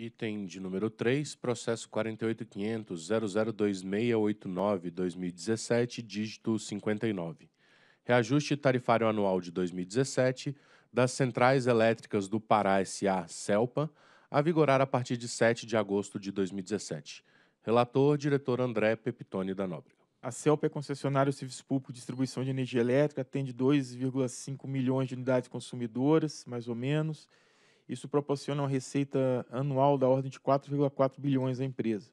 Item de número 3, processo 48.500.002689-2017, dígito 59. Reajuste tarifário anual de 2017 das centrais elétricas do Pará SA CELPA, a vigorar a partir de 7 de agosto de 2017. Relator, diretor André Pepitone da Nóbrega. A CELPA é concessionária do Serviço Público de Distribuição de Energia Elétrica, atende 2,5 milhões de unidades consumidoras, mais ou menos. Isso proporciona uma receita anual da ordem de 4,4 bilhões à empresa.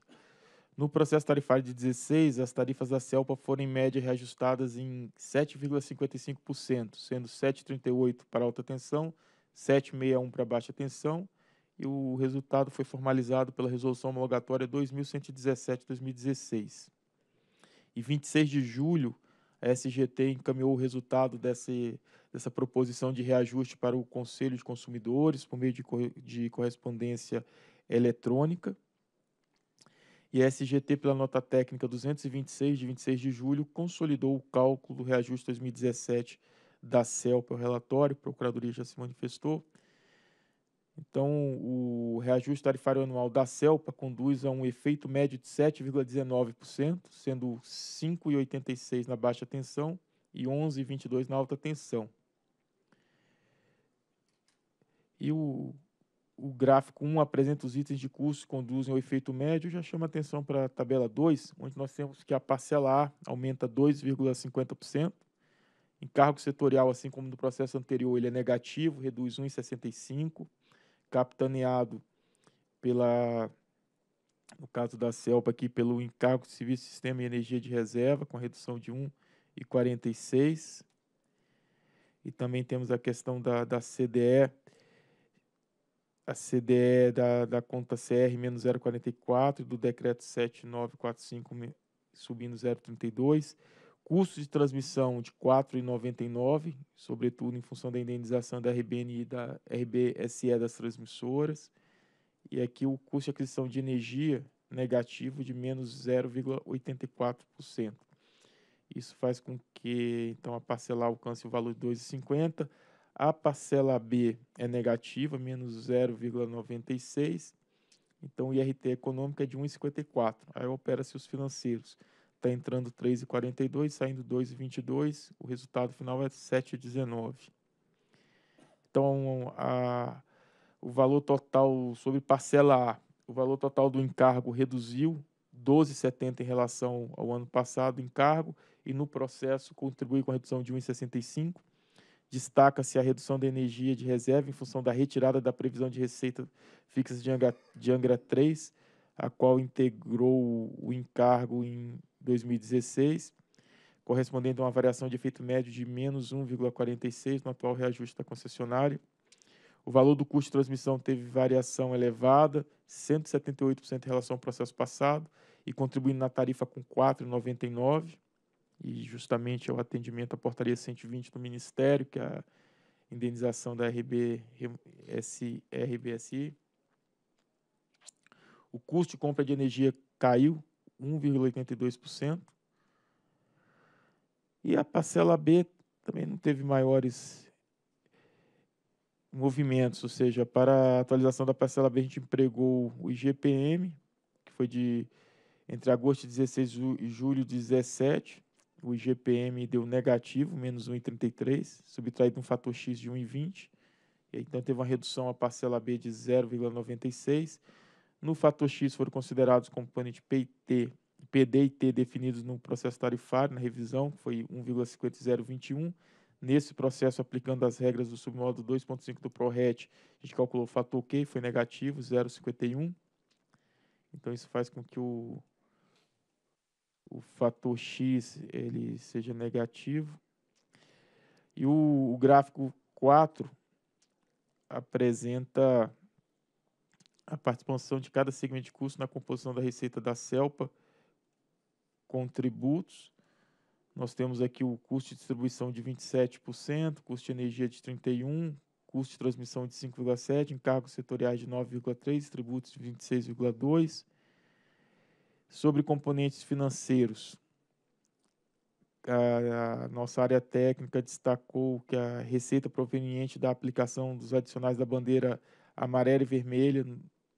No processo tarifário de 16, as tarifas da CELPA foram em média reajustadas em 7,55%, sendo 7,38 para alta tensão, 7,61 para baixa tensão, e o resultado foi formalizado pela Resolução Homologatória 2117-2016. E 26 de julho, a SGT encaminhou o resultado desse, dessa proposição de reajuste para o Conselho de Consumidores por meio de, co de correspondência eletrônica. E a SGT, pela nota técnica 226 de 26 de julho, consolidou o cálculo do reajuste 2017 da CELPA, o relatório, a Procuradoria já se manifestou. Então, o reajuste tarifário anual da CELPA conduz a um efeito médio de 7,19%, sendo 5,86% na baixa tensão e 11,22% na alta tensão e o, o gráfico 1 apresenta os itens de custo que conduzem ao efeito médio, já chama atenção para a tabela 2, onde nós temos que a parcela A aumenta 2,50%, encargo setorial, assim como no processo anterior, ele é negativo, reduz 1,65%, capitaneado pela, no caso da CELPA aqui, pelo encargo de serviço de sistema e energia de reserva, com redução de 1,46%, e também temos a questão da, da CDE, a CDE da, da conta CR-044 do decreto 7945 subindo 0,32, custo de transmissão de 4,99, sobretudo em função da indenização da RBNI e da RBSE das transmissoras, e aqui o custo de aquisição de energia negativo de menos 0,84%. Isso faz com que então a parcela alcance o valor de 2,50 a parcela B é negativa, menos 0,96. Então, o IRT econômico é de 1,54. Aí opera-se os financeiros. Está entrando 3,42, saindo 2,22. O resultado final é 7,19. Então, a, o valor total sobre parcela A, o valor total do encargo reduziu 12,70 em relação ao ano passado, encargo, e no processo contribui com a redução de 1,65 Destaca-se a redução da energia de reserva em função da retirada da previsão de receita fixa de Angra, de Angra 3, a qual integrou o encargo em 2016, correspondendo a uma variação de efeito médio de menos 1,46 no atual reajuste da concessionária. O valor do custo de transmissão teve variação elevada, 178% em relação ao processo passado, e contribuindo na tarifa com 4,99 e justamente é o atendimento à portaria 120 do Ministério, que é a indenização da RBS, RBSI. O custo de compra de energia caiu 1,82%. E a parcela B também não teve maiores movimentos, ou seja, para a atualização da parcela B a gente empregou o IGPM, que foi de entre agosto de 16 e julho de 17, o IGPM deu negativo, menos 1,33, subtraído um fator X de 1,20. Então, teve uma redução à parcela B de 0,96. No fator X foram considerados componentes PT, PD e T definidos no processo tarifário, na revisão, que foi 1,50021. Nesse processo, aplicando as regras do submódulo 2.5 do PRORET, a gente calculou o fator Q, foi negativo, 0,51. Então, isso faz com que o o fator X ele seja negativo. E o, o gráfico 4 apresenta a participação de cada segmento de custo na composição da receita da CELPA com tributos. Nós temos aqui o custo de distribuição de 27%, custo de energia de 31%, custo de transmissão de 5,7%, encargos setoriais de 9,3%, tributos de 26,2%, sobre componentes financeiros. A, a nossa área técnica destacou que a receita proveniente da aplicação dos adicionais da bandeira amarela e vermelha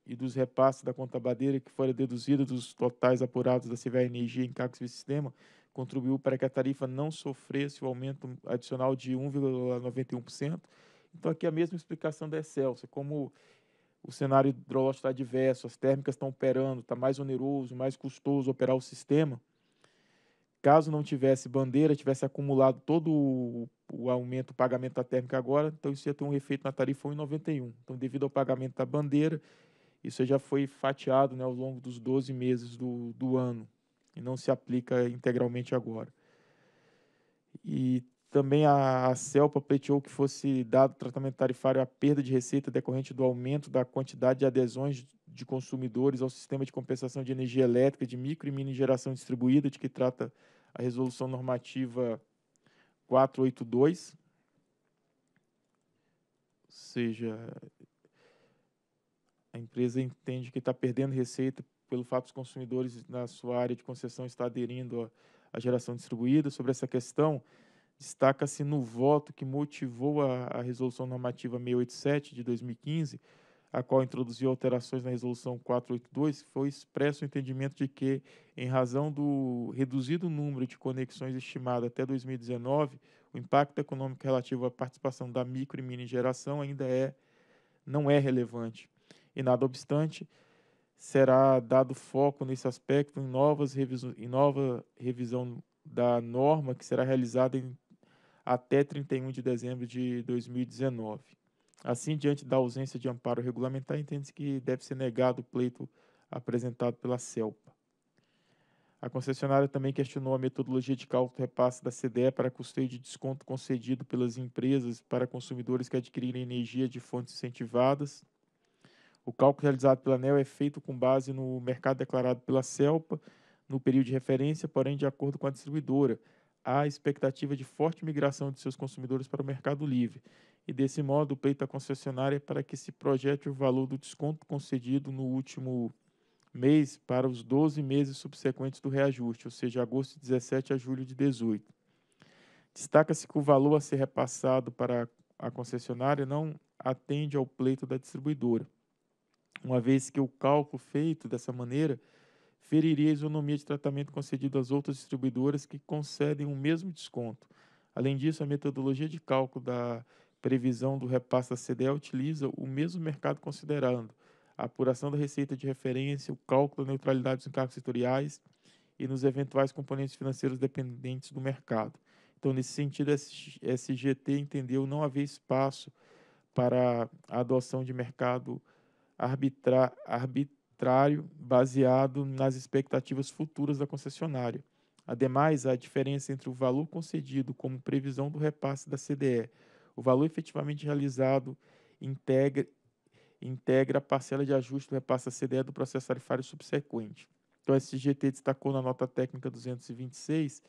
e dos repasses da conta bandeira que foram deduzidos dos totais apurados da CVA Energia em cargos do sistema contribuiu para que a tarifa não sofresse o aumento adicional de 1,91%. Então, aqui é a mesma explicação da Excelsa, como o cenário hidrológico está diverso, as térmicas estão operando, está mais oneroso, mais custoso operar o sistema. Caso não tivesse bandeira, tivesse acumulado todo o, o aumento, o pagamento da térmica agora, então isso ia ter um efeito na tarifa 1,91. Então, devido ao pagamento da bandeira, isso já foi fatiado né, ao longo dos 12 meses do, do ano e não se aplica integralmente agora. E também a, a CEL pleiteou que fosse dado tratamento tarifário à perda de receita decorrente do aumento da quantidade de adesões de consumidores ao sistema de compensação de energia elétrica de micro e mini geração distribuída, de que trata a resolução normativa 482. Ou seja, a empresa entende que está perdendo receita pelo fato dos consumidores na sua área de concessão estar aderindo à geração distribuída. Sobre essa questão, destaca-se no voto que motivou a, a, Resolução Normativa 687 de 2015, a qual introduziu alterações na Resolução 482, foi expresso o entendimento de que, em razão do reduzido número de conexões estimado até 2019, o impacto econômico relativo à participação da micro e mini geração ainda é, não é relevante. E, nada obstante, será dado foco nesse aspecto em, novas reviso, em nova revisão da norma que será realizada em até 31 de dezembro de 2019. Assim, diante da ausência de amparo regulamentar, entende-se que deve ser negado o pleito apresentado pela CELPA. A concessionária também questionou a metodologia de cálculo repasse da CDE para custeio de desconto concedido pelas empresas para consumidores que adquirirem energia de fontes incentivadas. O cálculo realizado pela ANEL é feito com base no mercado declarado pela CELPA no período de referência, porém de acordo com a distribuidora, a expectativa de forte migração de seus consumidores para o mercado livre, e desse modo peita a concessionária para que se projete o valor do desconto concedido no último mês para os 12 meses subsequentes do reajuste, ou seja, agosto de 17 a julho de 18. Destaca-se que o valor a ser repassado para a concessionária não atende ao pleito da distribuidora, uma vez que o cálculo feito dessa maneira feriria a isonomia de tratamento concedido às outras distribuidoras que concedem o mesmo desconto. Além disso, a metodologia de cálculo da previsão do repasse da CDE utiliza o mesmo mercado considerando a apuração da receita de referência, o cálculo da neutralidade dos encargos setoriais e nos eventuais componentes financeiros dependentes do mercado. Então, nesse sentido, a SGT entendeu não haver espaço para a adoção de mercado arbitrar, arbit, arbitrário baseado nas expectativas futuras da concessionária. Ademais, a diferença entre o valor concedido como previsão do repasse da CDE, o valor efetivamente realizado integra, integra a parcela de ajuste do repasse da CDE do processo tarifário subsequente. Então, a SGT destacou na nota técnica 226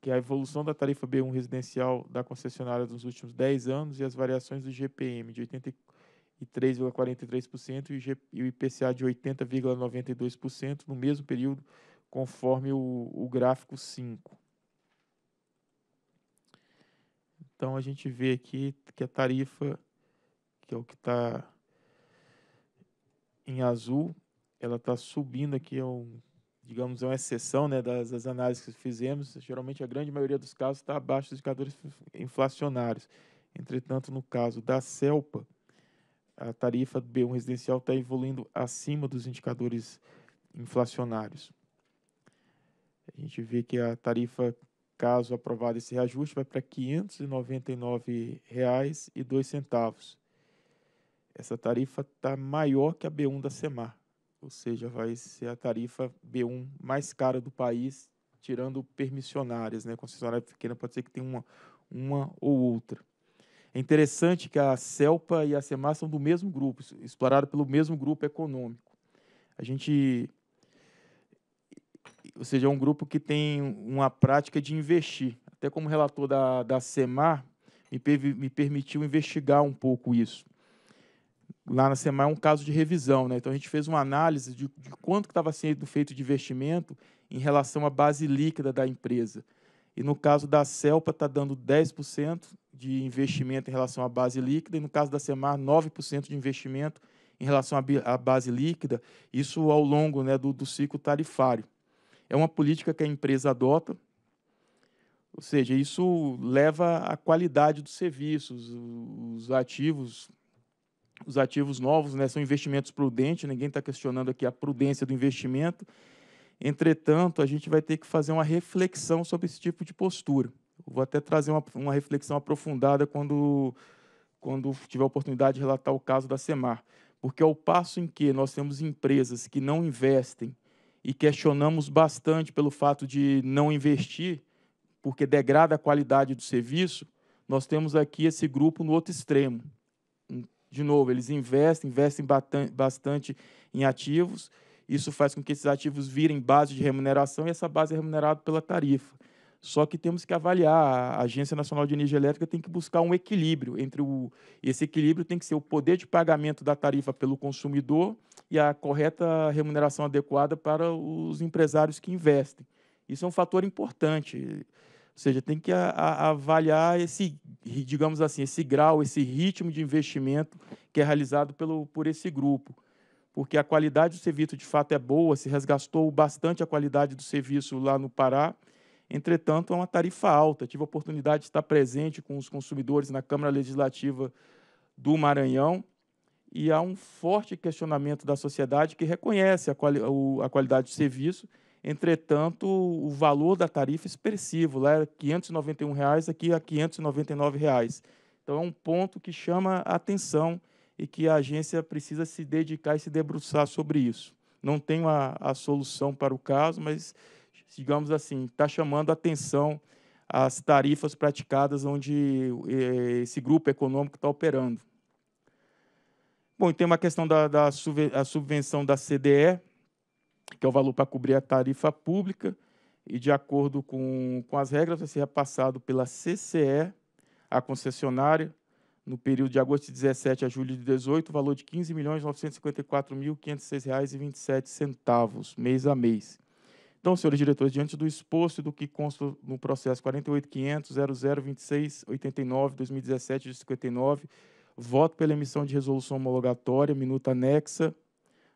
que a evolução da tarifa B1 residencial da concessionária nos últimos 10 anos e as variações do GPM de 84 e 3,43% e o IPCA de 80,92% no mesmo período, conforme o, o gráfico 5. Então a gente vê aqui que a tarifa, que é o que está em azul, ela está subindo aqui, é um, digamos, é uma exceção né, das, das análises que fizemos. Geralmente a grande maioria dos casos está abaixo dos indicadores inflacionários. Entretanto, no caso da CELPA, a tarifa B1 residencial está evoluindo acima dos indicadores inflacionários. A gente vê que a tarifa, caso aprovado esse reajuste, vai para R$ 599,02. Essa tarifa está maior que a B1 da Semar, ou seja, vai ser a tarifa B1 mais cara do país, tirando permissionárias, né? Concessionária pequena pode ser que tenha uma, uma ou outra. É interessante que a CELPA e a CEMAR são do mesmo grupo, explorado pelo mesmo grupo econômico. A gente. Ou seja, é um grupo que tem uma prática de investir. Até como relator da, da CEMAR, me, me permitiu investigar um pouco isso. Lá na CEMAR é um caso de revisão, né? então a gente fez uma análise de, de quanto estava sendo feito de investimento em relação à base líquida da empresa. E no caso da CELPA, está dando 10%, de investimento em relação à base líquida, e no caso da Semar, 9% de investimento em relação à base líquida, isso ao longo né, do, do ciclo tarifário. É uma política que a empresa adota, ou seja, isso leva à qualidade dos serviços, os ativos, os ativos novos, né, são investimentos prudentes, ninguém está questionando aqui a prudência do investimento. Entretanto, a gente vai ter que fazer uma reflexão sobre esse tipo de postura vou até trazer uma, uma reflexão aprofundada quando, quando tiver a oportunidade de relatar o caso da Semar. Porque ao passo em que nós temos empresas que não investem e questionamos bastante pelo fato de não investir, porque degrada a qualidade do serviço, nós temos aqui esse grupo no outro extremo. De novo, eles investem, investem bastante em ativos, isso faz com que esses ativos virem base de remuneração e essa base é remunerada pela tarifa. Só que temos que avaliar, a Agência Nacional de Energia Elétrica tem que buscar um equilíbrio entre o esse equilíbrio tem que ser o poder de pagamento da tarifa pelo consumidor e a correta remuneração adequada para os empresários que investem. Isso é um fator importante. Ou seja, tem que a, a, avaliar esse, digamos assim, esse grau, esse ritmo de investimento que é realizado pelo, por esse grupo. Porque a qualidade do serviço de fato é boa, se resgastou bastante a qualidade do serviço lá no Pará Entretanto, é uma tarifa alta. Tive a oportunidade de estar presente com os consumidores na Câmara Legislativa do Maranhão e há um forte questionamento da sociedade que reconhece a, quali a qualidade do serviço. Entretanto, o valor da tarifa é expressivo, lá era R$ 591, reais, aqui a R$ 599. Reais. Então, é um ponto que chama a atenção e que a agência precisa se dedicar e se debruçar sobre isso. Não tenho a, a solução para o caso, mas digamos assim, está chamando atenção as tarifas praticadas onde eh, esse grupo econômico está operando. Bom, e tem uma questão da, da subvenção da CDE, que é o valor para cobrir a tarifa pública, e de acordo com, com as regras, vai ser repassado pela CCE, a concessionária, no período de agosto de 17 a julho de 18, o valor de R$ 15.954.506,27, mês a mês. Então, senhores diretores, diante do exposto do que consta no processo 48.500.0026.89.2017 de 59, voto pela emissão de resolução homologatória, minuta anexa,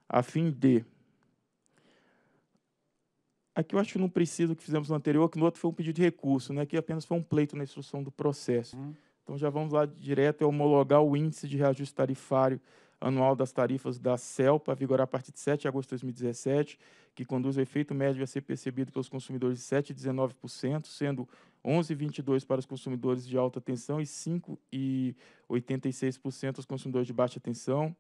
a fim de... Aqui eu acho que não precisa do que fizemos no anterior, que no outro foi um pedido de recurso, né? que apenas foi um pleito na instrução do processo. Uhum. Então, já vamos lá direto, é homologar o índice de reajuste tarifário anual das tarifas da CELPA, a vigorar a partir de 7 de agosto de 2017, que conduz o efeito médio a ser percebido pelos consumidores de 7,19%, sendo 11,22% para os consumidores de alta tensão e 5,86% os consumidores de baixa tensão.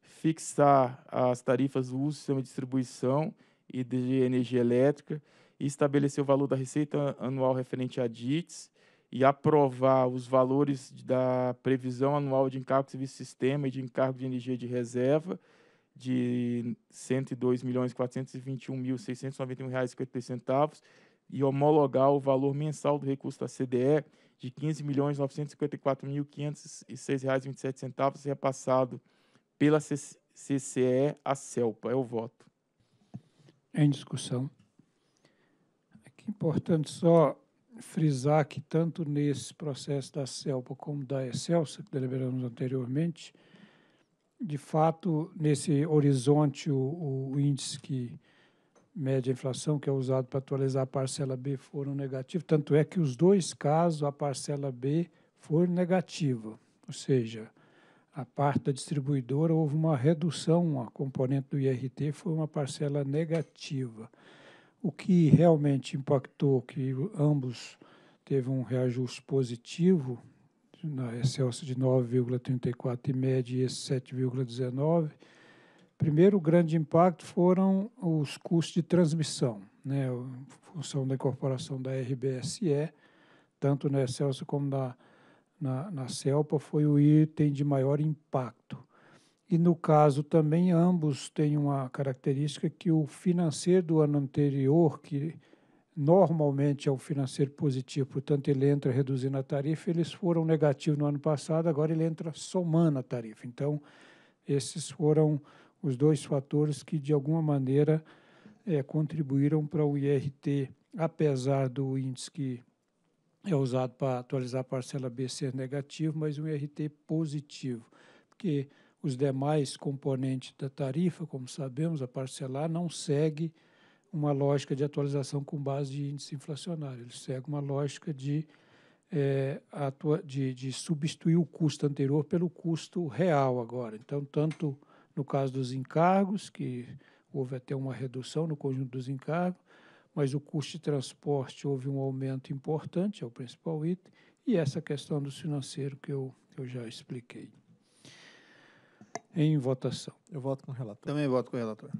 Fixar as tarifas do uso sistema de distribuição e de energia elétrica e estabelecer o valor da receita anual referente a DITS e aprovar os valores da previsão anual de encargo de serviço sistema e de encargo de energia de reserva de R$ 102.421.691,53 e homologar o valor mensal do recurso da CDE de R$ 15.954.506,27 repassado pela CCE à CELPA. É o voto. Em discussão. Aqui é importante só frisar que tanto nesse processo da CELPA como da Excelsa, que deliberamos anteriormente, de fato, nesse horizonte, o, o índice que a inflação, que é usado para atualizar a parcela B, foram negativos. Tanto é que os dois casos, a parcela B foi negativa, ou seja, a parte da distribuidora houve uma redução, a componente do IRT foi uma parcela negativa. O que realmente impactou, que ambos teve um reajuste positivo, na Excelsior de 9,34 e média e esse 7,19. Primeiro grande impacto foram os custos de transmissão, né, em função da incorporação da RBSE, tanto na Excelsior como na, na, na CELPA, foi o item de maior impacto. E no caso também, ambos têm uma característica que o financeiro do ano anterior, que normalmente é o financeiro positivo, portanto ele entra reduzindo a tarifa, eles foram negativos no ano passado, agora ele entra somando a tarifa. Então, esses foram os dois fatores que, de alguma maneira, é, contribuíram para o IRT, apesar do índice que é usado para atualizar a parcela B ser negativo, mas um IRT positivo, porque os demais componentes da tarifa, como sabemos, a parcelar não segue uma lógica de atualização com base de índice inflacionário, ele segue uma lógica de, é, atua, de, de, substituir o custo anterior pelo custo real agora. Então, tanto no caso dos encargos, que houve até uma redução no conjunto dos encargos, mas o custo de transporte houve um aumento importante, é o principal item, e essa questão do financeiro que eu, que eu já expliquei em votação. Eu voto com o relator. Também voto com o relator.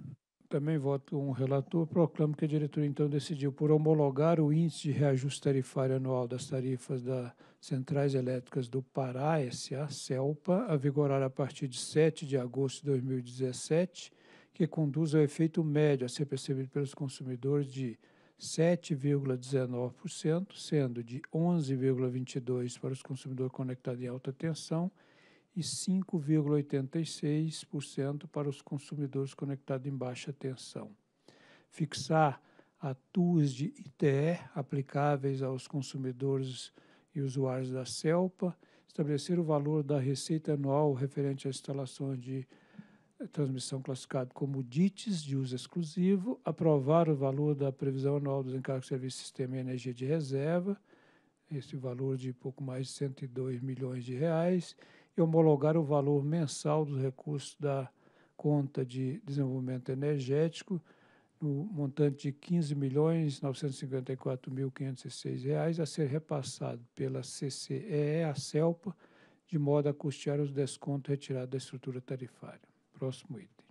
Também voto com o relator. Proclamo que a diretoria, então, decidiu por homologar o índice de reajuste tarifário anual das tarifas das centrais elétricas do Pará, S.A. CELPA, a vigorar a partir de 7 de agosto de 2017, que conduz ao efeito médio a ser percebido pelos consumidores de 7,19%, sendo de 11,22% para os consumidores conectados em alta tensão e 5,86% para os consumidores conectados em baixa tensão. Fixar a TUS de ITE aplicáveis aos consumidores e usuários da CELPA, estabelecer o valor da receita anual referente à instalação de transmissão classificado como DITES de uso exclusivo, aprovar o valor da previsão anual dos encargos de serviço, sistema e energia de reserva, esse valor de pouco mais de 102 milhões de reais, e homologar o valor mensal dos recursos da conta de desenvolvimento energético no montante de R$ 15.954.506 a ser repassado pela CCEE a CELPA, de modo a custear os descontos retirados da estrutura tarifária. Próximo item.